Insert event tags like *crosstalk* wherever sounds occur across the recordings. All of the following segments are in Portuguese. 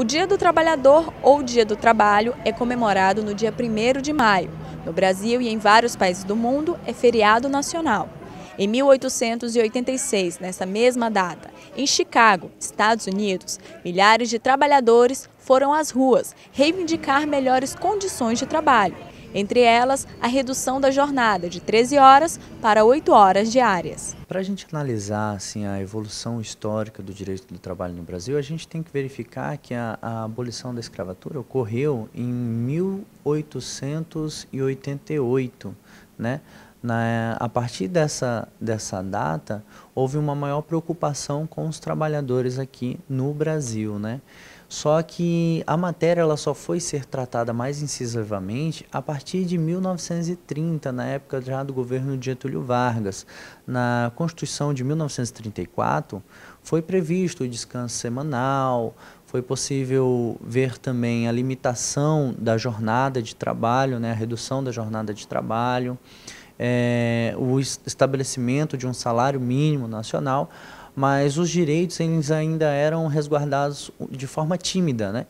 O Dia do Trabalhador ou Dia do Trabalho é comemorado no dia 1 de maio. No Brasil e em vários países do mundo, é feriado nacional. Em 1886, nessa mesma data, em Chicago, Estados Unidos, milhares de trabalhadores foram às ruas reivindicar melhores condições de trabalho entre elas, a redução da jornada de 13 horas para 8 horas diárias. Para a gente analisar assim, a evolução histórica do direito do trabalho no Brasil, a gente tem que verificar que a, a abolição da escravatura ocorreu em 1888. Né? Na, a partir dessa, dessa data, houve uma maior preocupação com os trabalhadores aqui no Brasil. Né? Só que a matéria ela só foi ser tratada mais incisivamente a partir de 1930, na época já do governo de Getúlio Vargas. Na Constituição de 1934 foi previsto o descanso semanal, foi possível ver também a limitação da jornada de trabalho, né, a redução da jornada de trabalho, é, o estabelecimento de um salário mínimo nacional mas os direitos eles ainda eram resguardados de forma tímida, né?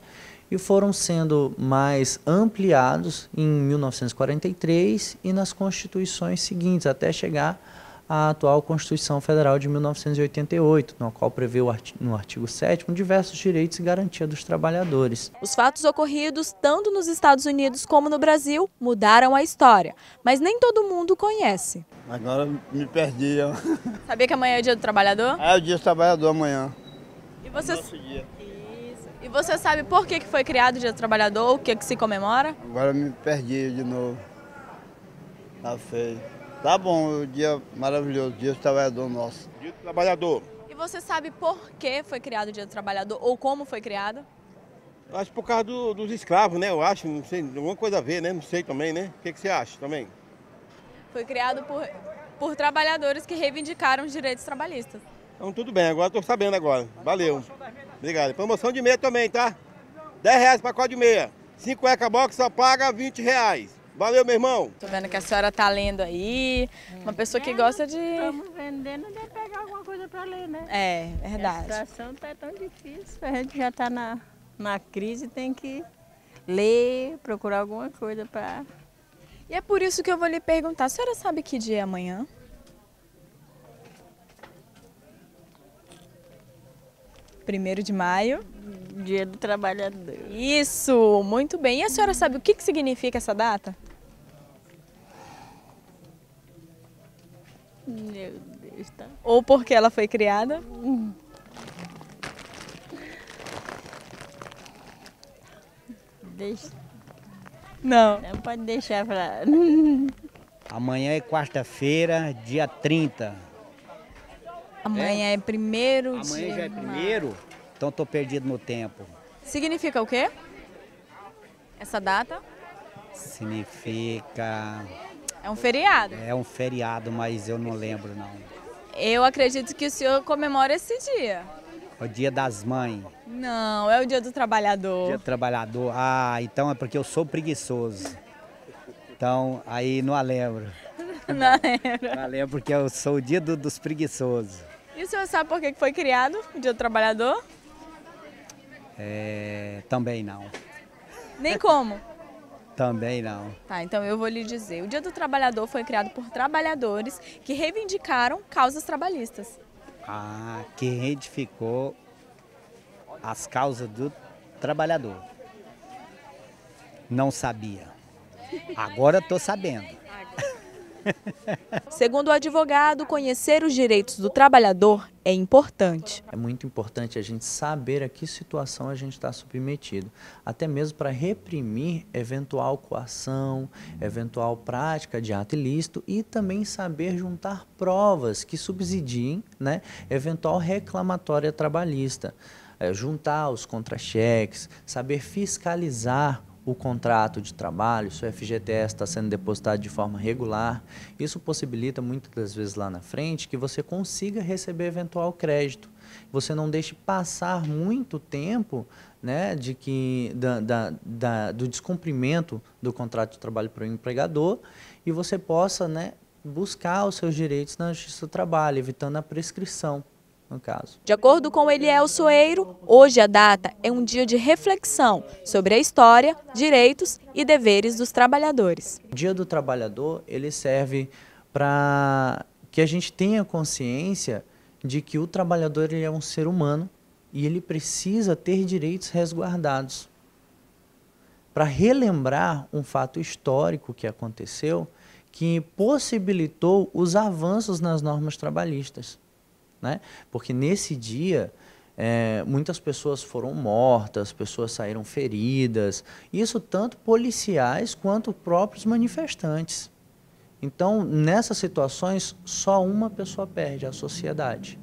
E foram sendo mais ampliados em 1943 e nas constituições seguintes, até chegar à atual Constituição Federal de 1988, no qual prevê no artigo 7 diversos direitos e garantia dos trabalhadores. Os fatos ocorridos, tanto nos Estados Unidos como no Brasil, mudaram a história, mas nem todo mundo conhece. Agora me perdi. *laughs* Sabia que amanhã é o Dia do Trabalhador? É o Dia do Trabalhador amanhã. E você... E você sabe por que foi criado o Dia do Trabalhador, o que, que se comemora? Agora me perdi de novo. Tá feio. Tá bom, o dia maravilhoso, dia do trabalhador nosso. Dia do trabalhador. E você sabe por que foi criado o dia do trabalhador ou como foi criado? Acho por causa do, dos escravos, né? Eu acho, não sei, alguma coisa a ver, né? Não sei também, né? O que, que você acha também? Foi criado por, por trabalhadores que reivindicaram os direitos trabalhistas. Então tudo bem, agora estou sabendo agora. Valeu. Obrigado. Promoção de meia também, tá? 10 reais para de meia. 5 ECA Box só paga 20 reais. Valeu, meu irmão. Tô vendo que a senhora tá lendo aí. Uma pessoa que gosta de. Estamos vendendo de pegar alguma coisa para ler, né? É, verdade. A situação tá tão difícil, a gente já tá na, na crise, tem que ler, procurar alguma coisa para. E é por isso que eu vou lhe perguntar, a senhora sabe que dia é amanhã? Primeiro de maio. Dia do Trabalhador. Isso, muito bem. E a senhora sabe o que, que significa essa data? Meu Deus, tá. Ou porque ela foi criada. Deixa. Não. Não pode deixar pra. Amanhã é quarta-feira, dia 30. Amanhã é, é primeiro Amanhã dia. Amanhã já é primeiro? Então tô perdido no tempo. Significa o quê? Essa data? Significa. É um feriado. É um feriado, mas eu não lembro não. Eu acredito que o senhor comemora esse dia. o dia das mães. Não, é o dia do trabalhador. Dia do trabalhador. Ah, então é porque eu sou preguiçoso. Então, aí não a lembro. *laughs* Não lembro. Não a lembro porque eu sou o dia do, dos preguiçosos. E o senhor sabe por que foi criado o dia do trabalhador? É, também não. Nem como? *laughs* Também não. Tá, então eu vou lhe dizer. O Dia do Trabalhador foi criado por trabalhadores que reivindicaram causas trabalhistas. Ah, que reivindicou as causas do trabalhador. Não sabia. Agora estou sabendo. *laughs* Segundo o advogado, conhecer os direitos do trabalhador é importante. É muito importante a gente saber a que situação a gente está submetido, até mesmo para reprimir eventual coação, eventual prática de ato ilícito e também saber juntar provas que subsidiem né, eventual reclamatória trabalhista. É, juntar os contra-cheques, saber fiscalizar o contrato de trabalho, se o FGTS está sendo depositado de forma regular. Isso possibilita muitas das vezes lá na frente que você consiga receber eventual crédito. Você não deixe passar muito tempo né, de que, da, da, da, do descumprimento do contrato de trabalho para o empregador e você possa né, buscar os seus direitos na Justiça do Trabalho, evitando a prescrição no caso. De acordo com Eliel Soeiro, hoje a data é um dia de reflexão sobre a história, direitos e deveres dos trabalhadores. O Dia do Trabalhador ele serve para que a gente tenha consciência de que o trabalhador ele é um ser humano e ele precisa ter direitos resguardados. Para relembrar um fato histórico que aconteceu que possibilitou os avanços nas normas trabalhistas né? Porque nesse dia é, muitas pessoas foram mortas, pessoas saíram feridas, isso tanto policiais quanto próprios manifestantes. Então, nessas situações, só uma pessoa perde, a sociedade.